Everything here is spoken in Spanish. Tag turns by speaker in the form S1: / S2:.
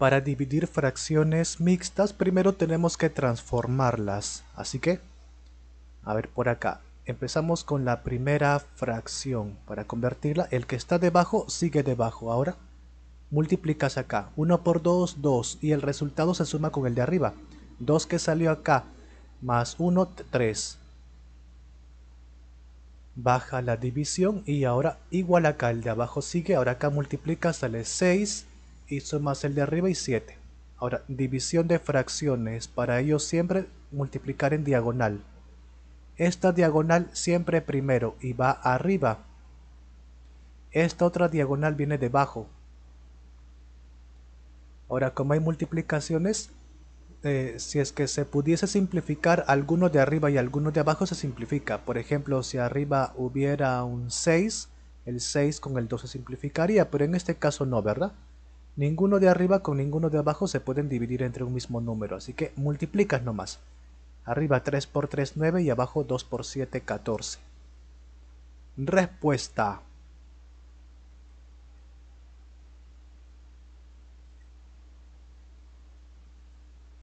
S1: Para dividir fracciones mixtas primero tenemos que transformarlas, así que, a ver por acá, empezamos con la primera fracción. Para convertirla, el que está debajo sigue debajo. Ahora multiplicas acá, 1 por 2, 2, y el resultado se suma con el de arriba. 2 que salió acá, más 1, 3. Baja la división y ahora igual acá, el de abajo sigue, ahora acá multiplicas, sale 6 y más el de arriba y 7. Ahora, división de fracciones, para ello siempre multiplicar en diagonal. Esta diagonal siempre primero y va arriba. Esta otra diagonal viene debajo. Ahora, como hay multiplicaciones, eh, si es que se pudiese simplificar alguno de arriba y alguno de abajo se simplifica. Por ejemplo, si arriba hubiera un 6, el 6 con el 2 se simplificaría, pero en este caso no, ¿verdad? Ninguno de arriba con ninguno de abajo se pueden dividir entre un mismo número, así que multiplicas nomás. Arriba 3 por 3, 9 y abajo 2 por 7, 14. Respuesta.